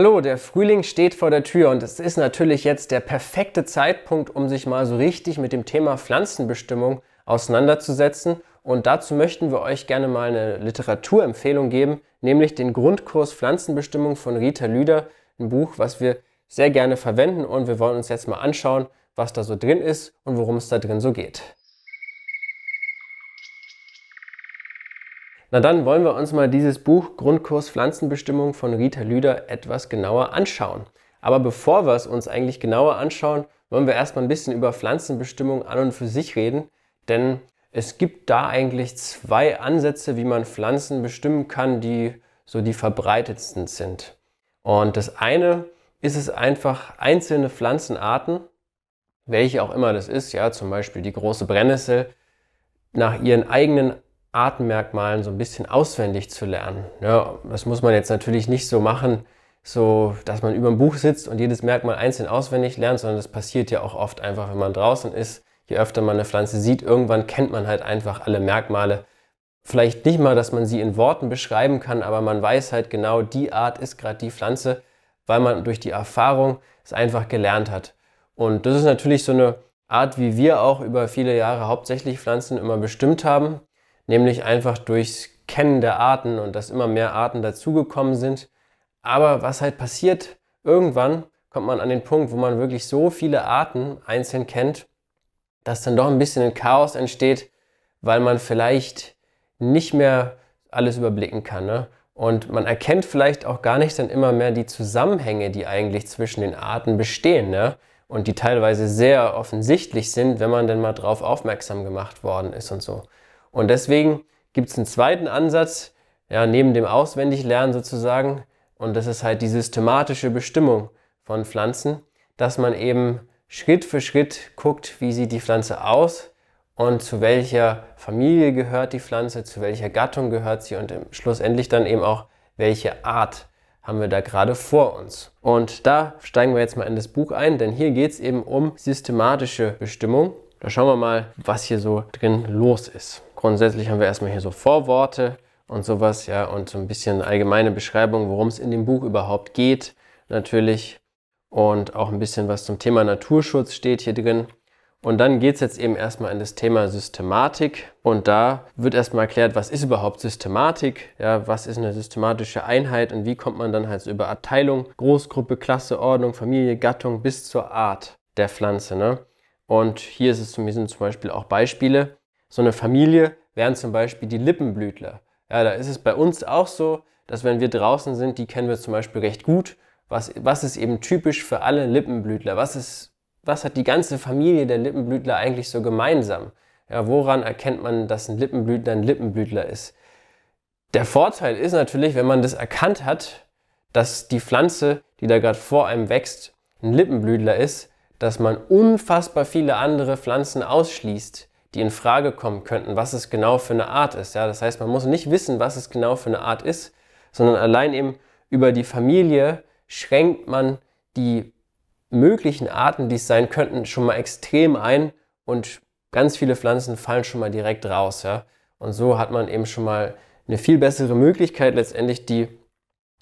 Hallo, der Frühling steht vor der Tür und es ist natürlich jetzt der perfekte Zeitpunkt, um sich mal so richtig mit dem Thema Pflanzenbestimmung auseinanderzusetzen. Und dazu möchten wir euch gerne mal eine Literaturempfehlung geben, nämlich den Grundkurs Pflanzenbestimmung von Rita Lüder, ein Buch, was wir sehr gerne verwenden und wir wollen uns jetzt mal anschauen, was da so drin ist und worum es da drin so geht. Na dann wollen wir uns mal dieses Buch Grundkurs Pflanzenbestimmung von Rita Lüder etwas genauer anschauen. Aber bevor wir es uns eigentlich genauer anschauen, wollen wir erstmal ein bisschen über Pflanzenbestimmung an und für sich reden, denn es gibt da eigentlich zwei Ansätze, wie man Pflanzen bestimmen kann, die so die verbreitetsten sind. Und das eine ist es einfach einzelne Pflanzenarten, welche auch immer das ist, ja, zum Beispiel die große Brennnessel, nach ihren eigenen Artenmerkmalen so ein bisschen auswendig zu lernen. Ja, das muss man jetzt natürlich nicht so machen, so dass man über dem Buch sitzt und jedes Merkmal einzeln auswendig lernt, sondern das passiert ja auch oft einfach, wenn man draußen ist. Je öfter man eine Pflanze sieht, irgendwann kennt man halt einfach alle Merkmale. Vielleicht nicht mal, dass man sie in Worten beschreiben kann, aber man weiß halt genau, die Art ist gerade die Pflanze, weil man durch die Erfahrung es einfach gelernt hat. Und das ist natürlich so eine Art, wie wir auch über viele Jahre hauptsächlich Pflanzen immer bestimmt haben nämlich einfach durchs Kennen der Arten und dass immer mehr Arten dazugekommen sind. Aber was halt passiert, irgendwann kommt man an den Punkt, wo man wirklich so viele Arten einzeln kennt, dass dann doch ein bisschen ein Chaos entsteht, weil man vielleicht nicht mehr alles überblicken kann. Ne? Und man erkennt vielleicht auch gar nicht dann immer mehr die Zusammenhänge, die eigentlich zwischen den Arten bestehen. Ne? Und die teilweise sehr offensichtlich sind, wenn man denn mal drauf aufmerksam gemacht worden ist und so. Und deswegen gibt es einen zweiten Ansatz, ja, neben dem Auswendiglernen sozusagen, und das ist halt die systematische Bestimmung von Pflanzen, dass man eben Schritt für Schritt guckt, wie sieht die Pflanze aus und zu welcher Familie gehört die Pflanze, zu welcher Gattung gehört sie und schlussendlich dann eben auch, welche Art haben wir da gerade vor uns. Und da steigen wir jetzt mal in das Buch ein, denn hier geht es eben um systematische Bestimmung. Da schauen wir mal, was hier so drin los ist. Grundsätzlich haben wir erstmal hier so Vorworte und sowas, ja, und so ein bisschen allgemeine Beschreibung, worum es in dem Buch überhaupt geht, natürlich. Und auch ein bisschen was zum Thema Naturschutz steht hier drin. Und dann geht es jetzt eben erstmal in das Thema Systematik. Und da wird erstmal erklärt, was ist überhaupt Systematik? Ja, was ist eine systematische Einheit und wie kommt man dann halt so über Abteilung, Großgruppe, Klasse, Ordnung, Familie, Gattung bis zur Art der Pflanze. Ne? Und hier, ist es, hier sind zum Beispiel auch Beispiele so eine Familie wären zum Beispiel die Lippenblütler. Ja, da ist es bei uns auch so, dass wenn wir draußen sind, die kennen wir zum Beispiel recht gut. Was, was ist eben typisch für alle Lippenblütler? Was, ist, was hat die ganze Familie der Lippenblütler eigentlich so gemeinsam? Ja, woran erkennt man, dass ein Lippenblütler ein Lippenblütler ist? Der Vorteil ist natürlich, wenn man das erkannt hat, dass die Pflanze, die da gerade vor einem wächst, ein Lippenblütler ist, dass man unfassbar viele andere Pflanzen ausschließt, die in Frage kommen könnten, was es genau für eine Art ist. Ja, das heißt, man muss nicht wissen, was es genau für eine Art ist, sondern allein eben über die Familie schränkt man die möglichen Arten, die es sein könnten, schon mal extrem ein und ganz viele Pflanzen fallen schon mal direkt raus. Ja? Und so hat man eben schon mal eine viel bessere Möglichkeit, letztendlich die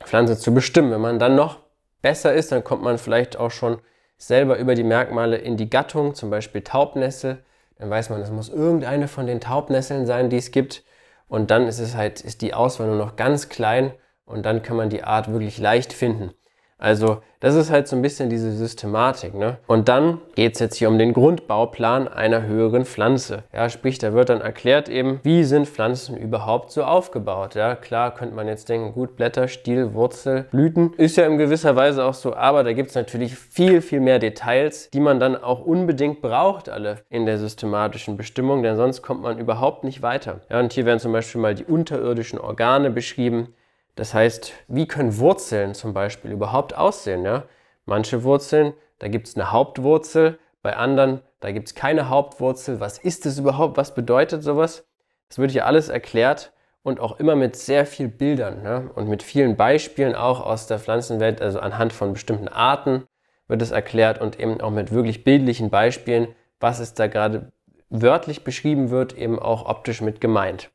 Pflanze zu bestimmen. Wenn man dann noch besser ist, dann kommt man vielleicht auch schon selber über die Merkmale in die Gattung, zum Beispiel Taubnessel, dann weiß man, es muss irgendeine von den Taubnesseln sein, die es gibt. Und dann ist es halt, ist die Auswahl nur noch ganz klein und dann kann man die Art wirklich leicht finden. Also das ist halt so ein bisschen diese Systematik. Ne? Und dann geht es jetzt hier um den Grundbauplan einer höheren Pflanze. Ja, sprich, da wird dann erklärt eben, wie sind Pflanzen überhaupt so aufgebaut. Ja, klar könnte man jetzt denken, gut, Blätter, Stiel, Wurzel, Blüten ist ja in gewisser Weise auch so, aber da gibt es natürlich viel, viel mehr Details, die man dann auch unbedingt braucht, alle in der systematischen Bestimmung, denn sonst kommt man überhaupt nicht weiter. Ja, und hier werden zum Beispiel mal die unterirdischen Organe beschrieben das heißt, wie können Wurzeln zum Beispiel überhaupt aussehen? Ja? Manche Wurzeln, da gibt es eine Hauptwurzel, bei anderen, da gibt es keine Hauptwurzel. Was ist das überhaupt? Was bedeutet sowas? Das wird hier alles erklärt und auch immer mit sehr vielen Bildern ne? und mit vielen Beispielen auch aus der Pflanzenwelt, also anhand von bestimmten Arten wird es erklärt und eben auch mit wirklich bildlichen Beispielen, was es da gerade wörtlich beschrieben wird, eben auch optisch mit gemeint.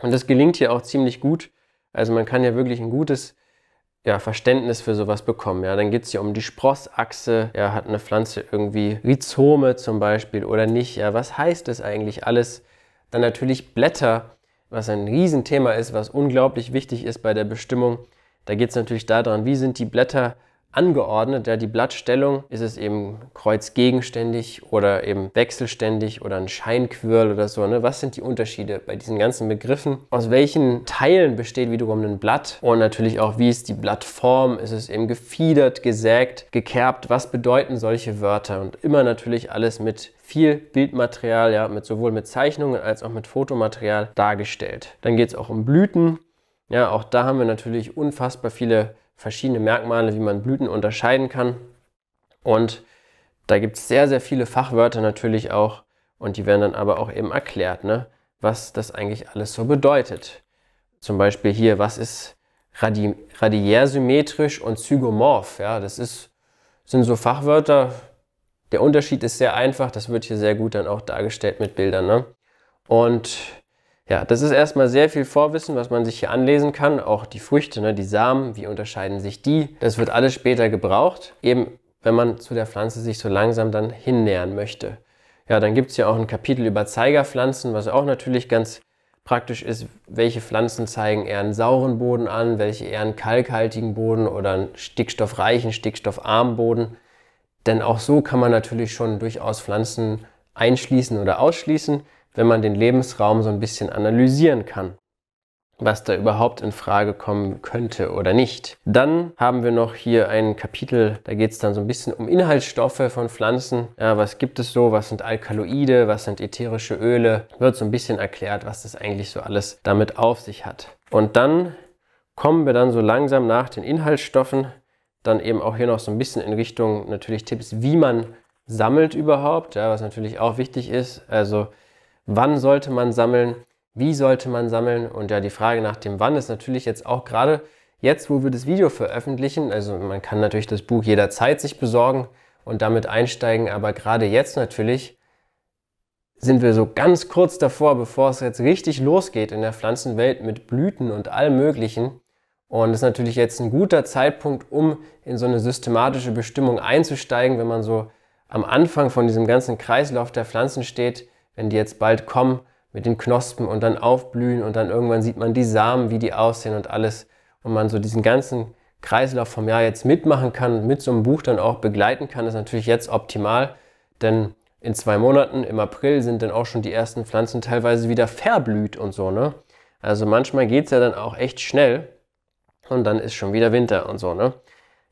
Und das gelingt hier auch ziemlich gut, also man kann ja wirklich ein gutes ja, Verständnis für sowas bekommen. Ja, dann geht es ja um die Sprossachse. Ja, hat eine Pflanze irgendwie Rhizome zum Beispiel oder nicht? Ja, was heißt das eigentlich alles? Dann natürlich Blätter, was ein Riesenthema ist, was unglaublich wichtig ist bei der Bestimmung. Da geht es natürlich daran, wie sind die Blätter angeordnet. Ja, die Blattstellung ist es eben kreuzgegenständig oder eben wechselständig oder ein Scheinquirl oder so. Ne? Was sind die Unterschiede bei diesen ganzen Begriffen? Aus welchen Teilen besteht wiederum ein Blatt? Und natürlich auch, wie ist die Blattform? Ist es eben gefiedert, gesägt, gekerbt? Was bedeuten solche Wörter? Und immer natürlich alles mit viel Bildmaterial, ja, mit sowohl mit Zeichnungen als auch mit Fotomaterial dargestellt. Dann geht es auch um Blüten. Ja, auch da haben wir natürlich unfassbar viele verschiedene Merkmale, wie man Blüten unterscheiden kann. Und da gibt es sehr, sehr viele Fachwörter natürlich auch und die werden dann aber auch eben erklärt, ne? was das eigentlich alles so bedeutet. Zum Beispiel hier, was ist radi radiärsymmetrisch und zygomorph? Ja, das ist, sind so Fachwörter. Der Unterschied ist sehr einfach, das wird hier sehr gut dann auch dargestellt mit Bildern. Ne? Und ja, das ist erstmal sehr viel Vorwissen, was man sich hier anlesen kann. Auch die Früchte, ne, die Samen, wie unterscheiden sich die? Das wird alles später gebraucht, eben wenn man zu der Pflanze sich so langsam dann hinnähern möchte. Ja, dann gibt es ja auch ein Kapitel über Zeigerpflanzen, was auch natürlich ganz praktisch ist, welche Pflanzen zeigen eher einen sauren Boden an, welche eher einen kalkhaltigen Boden oder einen stickstoffreichen, stickstoffarmen Boden. Denn auch so kann man natürlich schon durchaus Pflanzen einschließen oder ausschließen wenn man den Lebensraum so ein bisschen analysieren kann was da überhaupt in Frage kommen könnte oder nicht. Dann haben wir noch hier ein Kapitel, da geht es dann so ein bisschen um Inhaltsstoffe von Pflanzen. Ja, was gibt es so? Was sind Alkaloide? Was sind ätherische Öle? Wird so ein bisschen erklärt, was das eigentlich so alles damit auf sich hat. Und dann kommen wir dann so langsam nach den Inhaltsstoffen dann eben auch hier noch so ein bisschen in Richtung natürlich Tipps, wie man sammelt überhaupt, ja, was natürlich auch wichtig ist. Also Wann sollte man sammeln? Wie sollte man sammeln? Und ja, die Frage nach dem Wann ist natürlich jetzt auch gerade jetzt, wo wir das Video veröffentlichen. Also man kann natürlich das Buch jederzeit sich besorgen und damit einsteigen, aber gerade jetzt natürlich sind wir so ganz kurz davor, bevor es jetzt richtig losgeht in der Pflanzenwelt mit Blüten und allem Möglichen. Und es ist natürlich jetzt ein guter Zeitpunkt, um in so eine systematische Bestimmung einzusteigen, wenn man so am Anfang von diesem ganzen Kreislauf der Pflanzen steht wenn die jetzt bald kommen mit den Knospen und dann aufblühen und dann irgendwann sieht man die Samen, wie die aussehen und alles und man so diesen ganzen Kreislauf vom Jahr jetzt mitmachen kann und mit so einem Buch dann auch begleiten kann, ist natürlich jetzt optimal, denn in zwei Monaten, im April, sind dann auch schon die ersten Pflanzen teilweise wieder verblüht und so, ne? Also manchmal geht es ja dann auch echt schnell und dann ist schon wieder Winter und so, ne?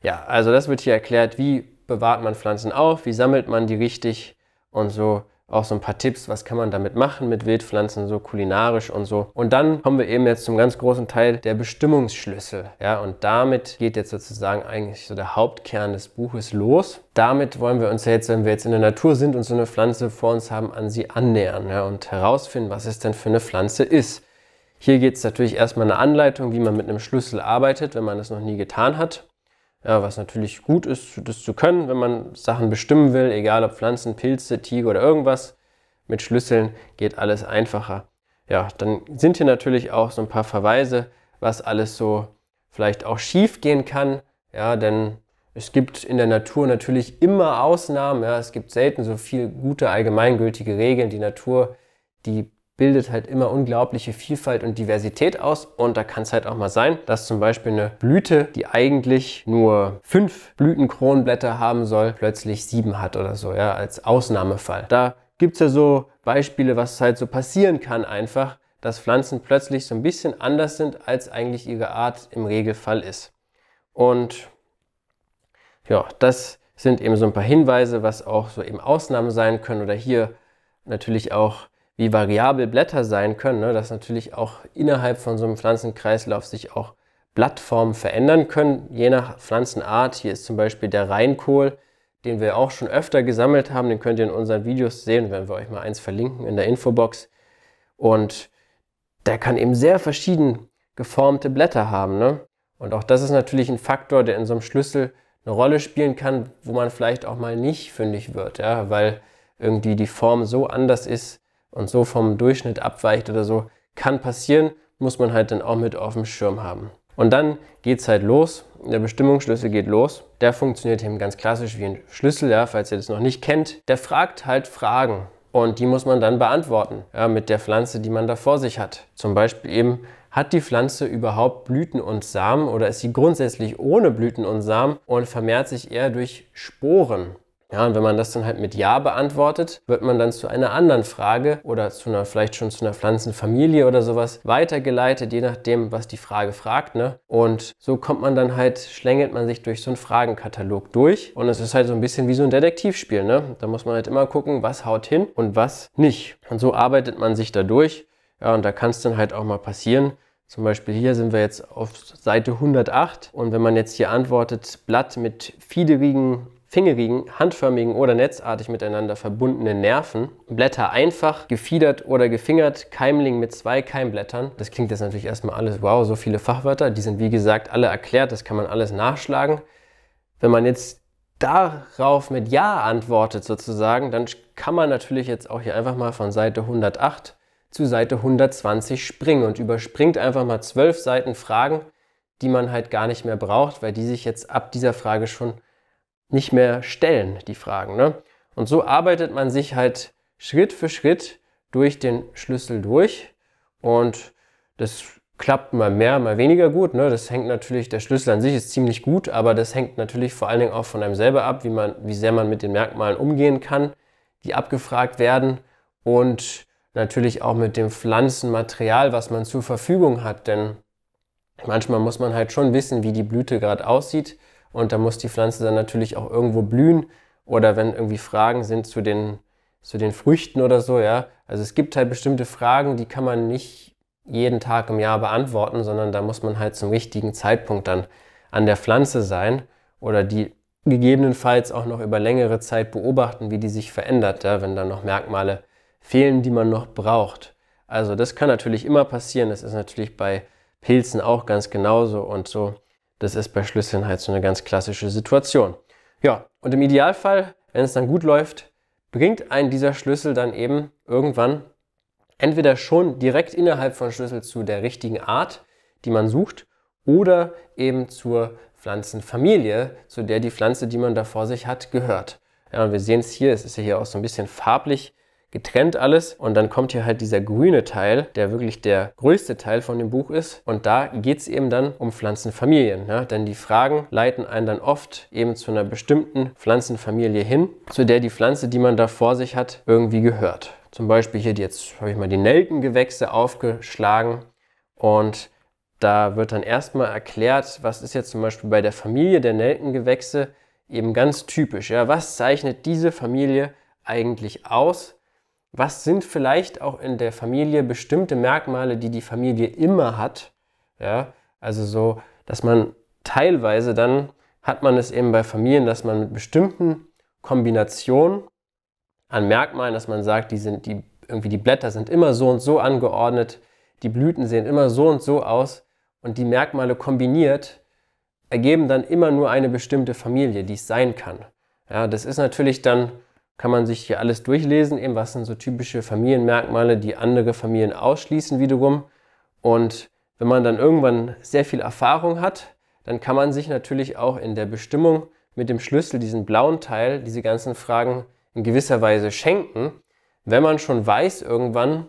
Ja, also das wird hier erklärt, wie bewahrt man Pflanzen auf, wie sammelt man die richtig und so auch so ein paar Tipps, was kann man damit machen mit Wildpflanzen, so kulinarisch und so. Und dann kommen wir eben jetzt zum ganz großen Teil der Bestimmungsschlüssel. Ja, und damit geht jetzt sozusagen eigentlich so der Hauptkern des Buches los. Damit wollen wir uns jetzt, wenn wir jetzt in der Natur sind und so eine Pflanze vor uns haben, an sie annähern ja, und herausfinden, was es denn für eine Pflanze ist. Hier geht es natürlich erstmal eine Anleitung, wie man mit einem Schlüssel arbeitet, wenn man das noch nie getan hat. Ja, was natürlich gut ist, das zu können, wenn man Sachen bestimmen will, egal ob Pflanzen, Pilze, Tiger oder irgendwas. Mit Schlüsseln geht alles einfacher. Ja, dann sind hier natürlich auch so ein paar Verweise, was alles so vielleicht auch schief gehen kann. Ja, denn es gibt in der Natur natürlich immer Ausnahmen. Ja, es gibt selten so viele gute allgemeingültige Regeln. Die Natur, die bildet halt immer unglaubliche Vielfalt und Diversität aus. Und da kann es halt auch mal sein, dass zum Beispiel eine Blüte, die eigentlich nur fünf Blütenkronenblätter haben soll, plötzlich sieben hat oder so, ja, als Ausnahmefall. Da gibt es ja so Beispiele, was halt so passieren kann einfach, dass Pflanzen plötzlich so ein bisschen anders sind, als eigentlich ihre Art im Regelfall ist. Und ja, das sind eben so ein paar Hinweise, was auch so eben Ausnahmen sein können oder hier natürlich auch wie variabel Blätter sein können, ne? dass natürlich auch innerhalb von so einem Pflanzenkreislauf sich auch Blattformen verändern können, je nach Pflanzenart. Hier ist zum Beispiel der Reinkohl, den wir auch schon öfter gesammelt haben. Den könnt ihr in unseren Videos sehen, wenn wir euch mal eins verlinken in der Infobox. Und der kann eben sehr verschieden geformte Blätter haben. Ne? Und auch das ist natürlich ein Faktor, der in so einem Schlüssel eine Rolle spielen kann, wo man vielleicht auch mal nicht fündig wird, ja? weil irgendwie die Form so anders ist, und so vom Durchschnitt abweicht oder so, kann passieren, muss man halt dann auch mit auf dem Schirm haben. Und dann geht es halt los. Der Bestimmungsschlüssel geht los. Der funktioniert eben ganz klassisch wie ein Schlüssel, ja, falls ihr das noch nicht kennt. Der fragt halt Fragen und die muss man dann beantworten ja, mit der Pflanze, die man da vor sich hat. Zum Beispiel eben, hat die Pflanze überhaupt Blüten und Samen oder ist sie grundsätzlich ohne Blüten und Samen und vermehrt sich eher durch Sporen? Ja, und wenn man das dann halt mit Ja beantwortet, wird man dann zu einer anderen Frage oder zu einer, vielleicht schon zu einer Pflanzenfamilie oder sowas weitergeleitet, je nachdem, was die Frage fragt. Ne? Und so kommt man dann halt, schlängelt man sich durch so einen Fragenkatalog durch. Und es ist halt so ein bisschen wie so ein Detektivspiel. Ne? Da muss man halt immer gucken, was haut hin und was nicht. Und so arbeitet man sich da durch. Ja, und da kann es dann halt auch mal passieren, zum Beispiel hier sind wir jetzt auf Seite 108 und wenn man jetzt hier antwortet, Blatt mit fiederigen fingerigen, handförmigen oder netzartig miteinander verbundenen Nerven, Blätter einfach, gefiedert oder gefingert, Keimling mit zwei Keimblättern. Das klingt jetzt natürlich erstmal alles, wow, so viele Fachwörter, die sind wie gesagt alle erklärt, das kann man alles nachschlagen. Wenn man jetzt darauf mit Ja antwortet sozusagen, dann kann man natürlich jetzt auch hier einfach mal von Seite 108 zu Seite 120 springen und überspringt einfach mal zwölf Seiten Fragen, die man halt gar nicht mehr braucht, weil die sich jetzt ab dieser Frage schon nicht mehr stellen, die Fragen. Ne? Und so arbeitet man sich halt Schritt für Schritt durch den Schlüssel durch. Und das klappt mal mehr, mal weniger gut. Ne? Das hängt natürlich, der Schlüssel an sich ist ziemlich gut, aber das hängt natürlich vor allen Dingen auch von einem selber ab, wie, man, wie sehr man mit den Merkmalen umgehen kann, die abgefragt werden. Und natürlich auch mit dem Pflanzenmaterial, was man zur Verfügung hat. Denn manchmal muss man halt schon wissen, wie die Blüte gerade aussieht und da muss die Pflanze dann natürlich auch irgendwo blühen. Oder wenn irgendwie Fragen sind zu den, zu den Früchten oder so, ja. Also es gibt halt bestimmte Fragen, die kann man nicht jeden Tag im Jahr beantworten, sondern da muss man halt zum richtigen Zeitpunkt dann an der Pflanze sein oder die gegebenenfalls auch noch über längere Zeit beobachten, wie die sich verändert, ja, wenn da noch Merkmale fehlen, die man noch braucht. Also das kann natürlich immer passieren, das ist natürlich bei Pilzen auch ganz genauso und so das ist bei Schlüsseln halt so eine ganz klassische Situation. Ja, und im Idealfall, wenn es dann gut läuft, bringt einen dieser Schlüssel dann eben irgendwann entweder schon direkt innerhalb von Schlüssel zu der richtigen Art, die man sucht, oder eben zur Pflanzenfamilie, zu der die Pflanze, die man da vor sich hat, gehört. Ja, und wir sehen es hier, es ist ja hier auch so ein bisschen farblich getrennt alles. Und dann kommt hier halt dieser grüne Teil, der wirklich der größte Teil von dem Buch ist. Und da geht es eben dann um Pflanzenfamilien. Ne? Denn die Fragen leiten einen dann oft eben zu einer bestimmten Pflanzenfamilie hin, zu der die Pflanze, die man da vor sich hat, irgendwie gehört. Zum Beispiel hier jetzt habe ich mal die Nelkengewächse aufgeschlagen und da wird dann erstmal erklärt, was ist jetzt zum Beispiel bei der Familie der Nelkengewächse eben ganz typisch. Ja? Was zeichnet diese Familie eigentlich aus? Was sind vielleicht auch in der Familie bestimmte Merkmale, die die Familie immer hat? Ja, also so, dass man teilweise dann hat man es eben bei Familien, dass man mit bestimmten Kombinationen an Merkmalen, dass man sagt, die sind die irgendwie die Blätter sind immer so und so angeordnet, die Blüten sehen immer so und so aus und die Merkmale kombiniert ergeben dann immer nur eine bestimmte Familie, die es sein kann. Ja, das ist natürlich dann kann man sich hier alles durchlesen, eben was sind so typische Familienmerkmale, die andere Familien ausschließen wiederum. Und wenn man dann irgendwann sehr viel Erfahrung hat, dann kann man sich natürlich auch in der Bestimmung mit dem Schlüssel, diesen blauen Teil, diese ganzen Fragen in gewisser Weise schenken, wenn man schon weiß irgendwann,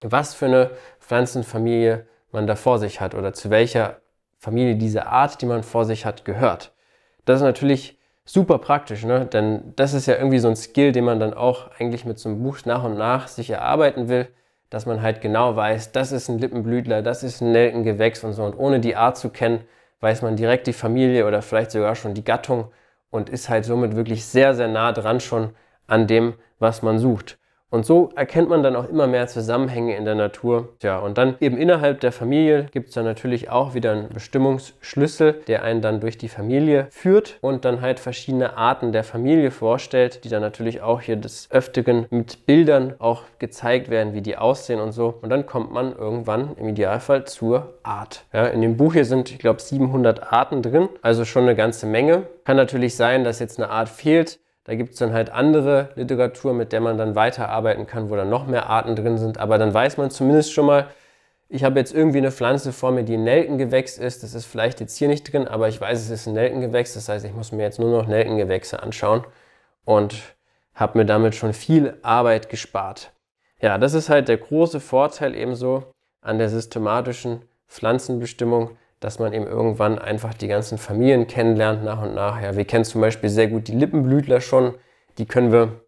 was für eine Pflanzenfamilie man da vor sich hat oder zu welcher Familie diese Art, die man vor sich hat, gehört. Das ist natürlich super praktisch, ne? denn das ist ja irgendwie so ein Skill, den man dann auch eigentlich mit so einem Buch nach und nach sich erarbeiten will, dass man halt genau weiß, das ist ein Lippenblütler, das ist ein Nelkengewächs und so. Und ohne die Art zu kennen, weiß man direkt die Familie oder vielleicht sogar schon die Gattung und ist halt somit wirklich sehr, sehr nah dran schon an dem, was man sucht. Und so erkennt man dann auch immer mehr Zusammenhänge in der Natur. Tja, und dann eben innerhalb der Familie gibt es dann natürlich auch wieder einen Bestimmungsschlüssel, der einen dann durch die Familie führt und dann halt verschiedene Arten der Familie vorstellt, die dann natürlich auch hier des Öftigen mit Bildern auch gezeigt werden, wie die aussehen und so. Und dann kommt man irgendwann im Idealfall zur Art. Ja, in dem Buch hier sind, ich glaube, 700 Arten drin, also schon eine ganze Menge. Kann natürlich sein, dass jetzt eine Art fehlt, da gibt es dann halt andere Literatur, mit der man dann weiterarbeiten kann, wo dann noch mehr Arten drin sind. Aber dann weiß man zumindest schon mal, ich habe jetzt irgendwie eine Pflanze vor mir, die ein Nelkengewächs ist. Das ist vielleicht jetzt hier nicht drin, aber ich weiß, es ist ein Nelkengewächs. Das heißt, ich muss mir jetzt nur noch Nelkengewächse anschauen und habe mir damit schon viel Arbeit gespart. Ja, das ist halt der große Vorteil ebenso an der systematischen Pflanzenbestimmung, dass man eben irgendwann einfach die ganzen Familien kennenlernt nach und nach. Ja, wir kennen zum Beispiel sehr gut die Lippenblütler schon. Die können wir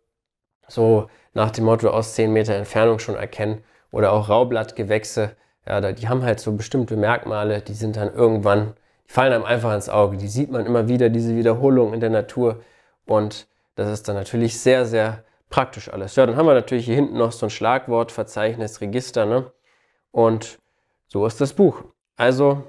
so nach dem Motto aus 10 Meter Entfernung schon erkennen. Oder auch Raublattgewächse. Ja, die haben halt so bestimmte Merkmale, die sind dann irgendwann, die fallen einem einfach ins Auge. Die sieht man immer wieder, diese Wiederholung in der Natur. Und das ist dann natürlich sehr, sehr praktisch alles. Ja, dann haben wir natürlich hier hinten noch so ein Schlagwort, Verzeichnis, Register. Ne? Und so ist das Buch. Also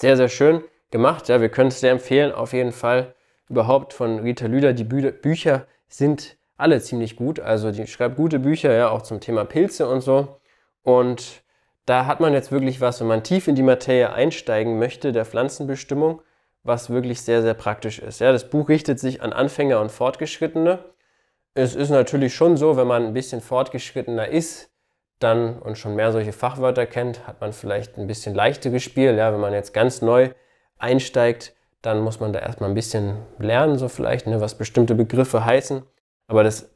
sehr, sehr schön gemacht. Ja, wir können es sehr empfehlen, auf jeden Fall. Überhaupt von Rita Lüder. Die Bü Bücher sind alle ziemlich gut. Also die schreibt gute Bücher, ja, auch zum Thema Pilze und so. Und da hat man jetzt wirklich was, wenn man tief in die Materie einsteigen möchte, der Pflanzenbestimmung, was wirklich sehr, sehr praktisch ist. Ja, das Buch richtet sich an Anfänger und Fortgeschrittene. Es ist natürlich schon so, wenn man ein bisschen fortgeschrittener ist, dann und schon mehr solche Fachwörter kennt, hat man vielleicht ein bisschen leichteres Spiel. Ja, wenn man jetzt ganz neu einsteigt, dann muss man da erstmal ein bisschen lernen, so vielleicht, ne, was bestimmte Begriffe heißen. Aber das,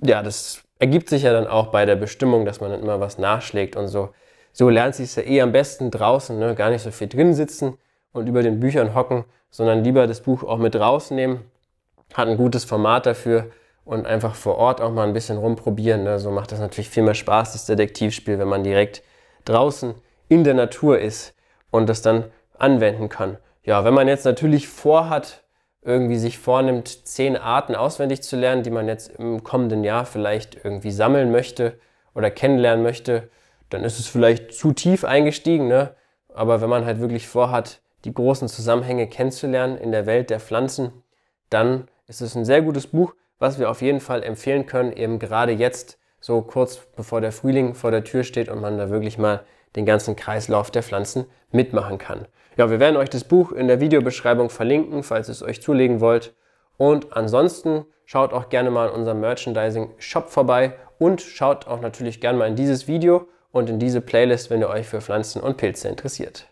ja, das ergibt sich ja dann auch bei der Bestimmung, dass man dann immer was nachschlägt und so. So lernt sich es ja eh am besten draußen, ne? gar nicht so viel drin sitzen und über den Büchern hocken, sondern lieber das Buch auch mit rausnehmen. Hat ein gutes Format dafür und einfach vor Ort auch mal ein bisschen rumprobieren. Ne? So macht das natürlich viel mehr Spaß, das Detektivspiel, wenn man direkt draußen in der Natur ist und das dann anwenden kann. Ja, wenn man jetzt natürlich vorhat, irgendwie sich vornimmt, zehn Arten auswendig zu lernen, die man jetzt im kommenden Jahr vielleicht irgendwie sammeln möchte oder kennenlernen möchte, dann ist es vielleicht zu tief eingestiegen. Ne? Aber wenn man halt wirklich vorhat, die großen Zusammenhänge kennenzulernen in der Welt der Pflanzen, dann ist es ein sehr gutes Buch was wir auf jeden Fall empfehlen können, eben gerade jetzt, so kurz bevor der Frühling vor der Tür steht und man da wirklich mal den ganzen Kreislauf der Pflanzen mitmachen kann. Ja, wir werden euch das Buch in der Videobeschreibung verlinken, falls ihr es euch zulegen wollt. Und ansonsten schaut auch gerne mal in unserem Merchandising-Shop vorbei und schaut auch natürlich gerne mal in dieses Video und in diese Playlist, wenn ihr euch für Pflanzen und Pilze interessiert.